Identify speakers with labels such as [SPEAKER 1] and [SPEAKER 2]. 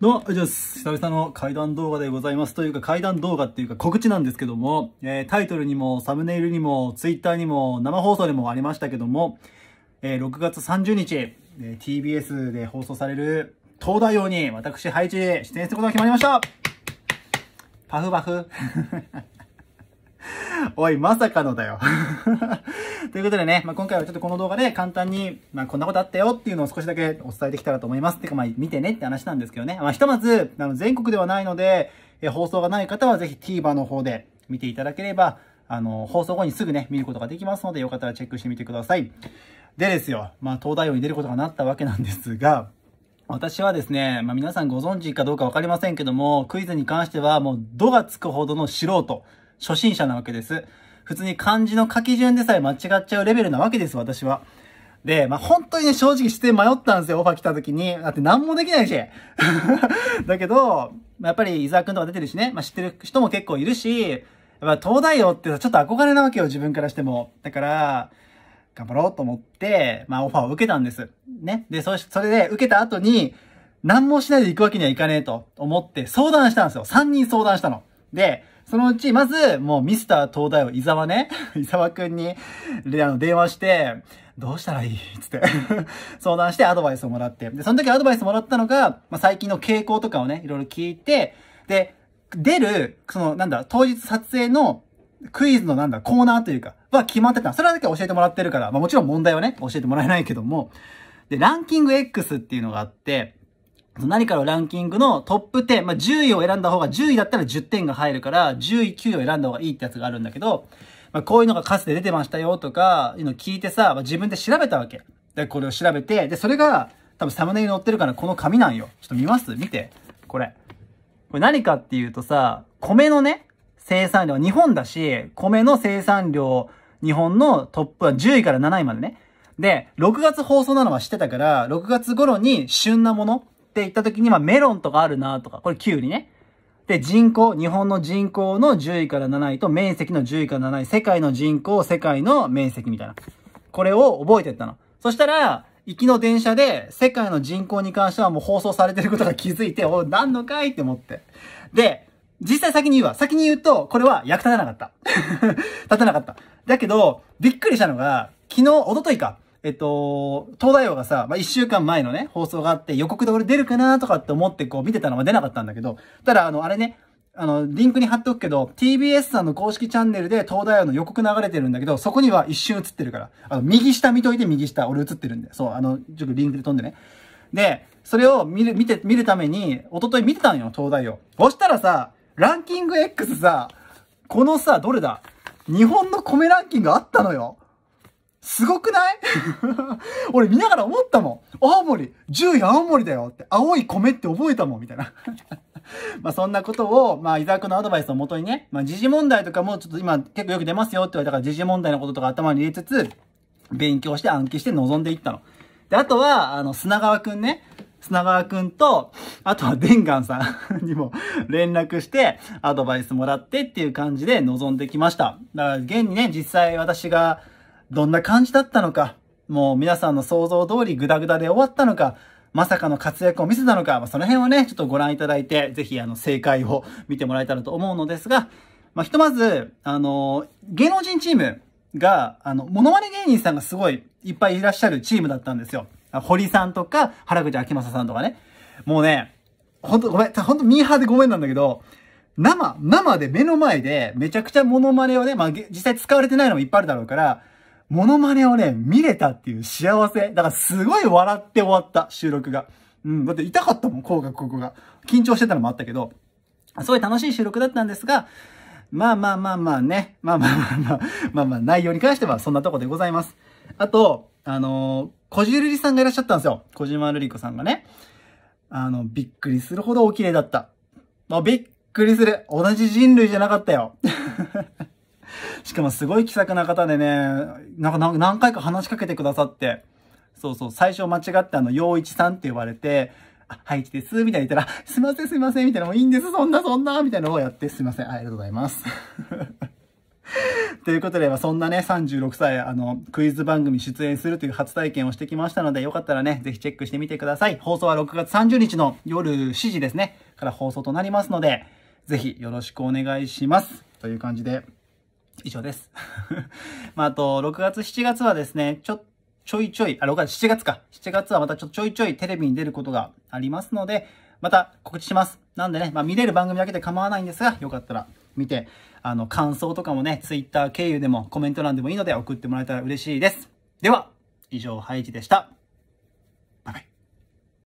[SPEAKER 1] どうも、おじゃす。久々の怪談動画でございます。というか、怪談動画っていうか告知なんですけども、えー、タイトルにも、サムネイルにも、ツイッターにも、生放送でもありましたけども、えー、6月30日、えー、TBS で放送される、東大王に、私、ハイチ出演することが決まりましたパフパフおい、まさかのだよ ということでね、まあ、今回はちょっとこの動画で簡単に、まあ、こんなことあったよっていうのを少しだけお伝えできたらと思います。てか、まあ、見てねって話なんですけどね。まあ、ひとまず、あの、全国ではないので、え放送がない方はぜひ TVer の方で見ていただければ、あの、放送後にすぐね、見ることができますので、よかったらチェックしてみてください。でですよ、まあ、東大王に出ることがなったわけなんですが、私はですね、まあ、皆さんご存知かどうかわかりませんけども、クイズに関してはもう、度がつくほどの素人。初心者なわけです。普通に漢字の書き順でさえ間違っちゃうレベルなわけです、私は。で、まあ、本当にね、正直して迷ったんですよ、オファー来た時に。だって何もできないし。だけど、まあ、やっぱり伊沢くんとか出てるしね、まあ、知ってる人も結構いるし、やっぱ東大王ってちょっと憧れなわけよ、自分からしても。だから、頑張ろうと思って、まあ、オファーを受けたんです。ね。で、そ、それで受けた後に、何もしないで行くわけにはいかねえと思って相談したんですよ。3人相談したの。で、そのうち、まず、もうミスター東大王伊沢ね、伊沢くんに、で、あの、電話して、どうしたらいいつって 相談してアドバイスをもらって。で、その時アドバイスもらったのが、まあ、最近の傾向とかをね、いろいろ聞いて、で、出る、その、なんだ、当日撮影のクイズのなんだ、コーナーというか、は決まってた。それだけ教えてもらってるから、まあもちろん問題はね、教えてもらえないけども、で、ランキング X っていうのがあって、何かのランキングのトップ10、まあ、10位を選んだ方が、10位だったら10点が入るから、10位、9位を選んだ方がいいってやつがあるんだけど、まあ、こういうのがかつて出てましたよとか、いうの聞いてさ、まあ、自分で調べたわけ。で、これを調べて、で、それが、多分サムネに載ってるからこの紙なんよ。ちょっと見ます見て。これ。これ何かっていうとさ、米のね、生産量、日本だし、米の生産量、日本のトップは10位から7位までね。で、6月放送なのは知ってたから、6月頃に旬なもの、って言った時に、まあメロンとかあるなとか、これキュウリね。で、人口、日本の人口の10位から7位と面積の10位から7位、世界の人口、世界の面積みたいな。これを覚えてったの。そしたら、行きの電車で世界の人口に関してはもう放送されてることが気づいて、おい、何のかいって思って。で、実際先に言うわ。先に言うと、これは役立たなかった。立たなかった。だけど、びっくりしたのが、昨日、おとといか。えっと、東大王がさ、まあ、一週間前のね、放送があって、予告で俺出るかなとかって思ってこう見てたのは出なかったんだけど、ただあの、あれね、あの、リンクに貼っとくけど、TBS さんの公式チャンネルで東大王の予告流れてるんだけど、そこには一瞬映ってるから。あの、右下見といて右下、俺映ってるんで。そう、あの、ちょっとリンクで飛んでね。で、それを見る、見て、見るために、一昨日見てたんよ、東大王。そしたらさ、ランキング X さ、このさ、どれだ日本の米ランキングあったのよ。すごくない 俺見ながら思ったもん。青森 !10 青森だよって、青い米って覚えたもんみたいな。まあそんなことを、まあ伊沢くんのアドバイスをもとにね、まあ時事問題とかもちょっと今結構よく出ますよって言われたから時事問題のこととか頭に入れつつ、勉強して暗記して臨んでいったの。で、あとは、あの、砂川くんね。砂川くんと、あとはデンガンさん にも連絡して、アドバイスもらってっていう感じで臨んできました。だから、現にね、実際私が、どんな感じだったのか、もう皆さんの想像通りグダグダで終わったのか、まさかの活躍を見せたのか、まあ、その辺はね、ちょっとご覧いただいて、ぜひあの正解を見てもらえたらと思うのですが、まあ、ひとまず、あの芸能人チームが、あの、モノマネ芸人さんがすごいいっぱいいらっしゃるチームだったんですよ。堀さんとか、原口秋正さんとかね。もうね、ほんとごめん、ほんとミーハーでごめんなんだけど、生、生で目の前でめちゃくちゃモノマネをね、まあ実際使われてないのもいっぱいあるだろうから、モノマネをね、見れたっていう幸せ。だからすごい笑って終わった、収録が。うん、だって痛かったもん、口角ここが。緊張してたのもあったけど、すごい楽しい収録だったんですが、まあまあまあまあね、まあまあまあまあ、まあまあ内容に関してはそんなとこでございます。あと、あのー、小じるりさんがいらっしゃったんですよ。小島瑠璃子さんがね。あの、びっくりするほどお綺麗だった。もうびっくりする。同じ人類じゃなかったよ。しかもすごい気さくな方でね、なんか何回か話しかけてくださって、そうそう、最初間違ってあの、洋一さんって言われて、あ、はい、来です、みたいに言ったら、すいません、すいません、みたいな、もういいんです、そんな、そんな、みたいなのをやって、すいません、ありがとうございます。ということで、そんなね、36歳、あの、クイズ番組出演するという初体験をしてきましたので、よかったらね、ぜひチェックしてみてください。放送は6月30日の夜7時ですね、から放送となりますので、ぜひよろしくお願いします。という感じで、以上です。まあ、あと、6月、7月はですね、ちょ、ちょいちょい、あ、6月、7月か。7月はまたちょ、ちょいちょいテレビに出ることがありますので、また告知します。なんでね、まあ、見れる番組だけで構わないんですが、よかったら見て、あの、感想とかもね、Twitter 経由でもコメント欄でもいいので送ってもらえたら嬉しいです。では、以上、ハイジでした。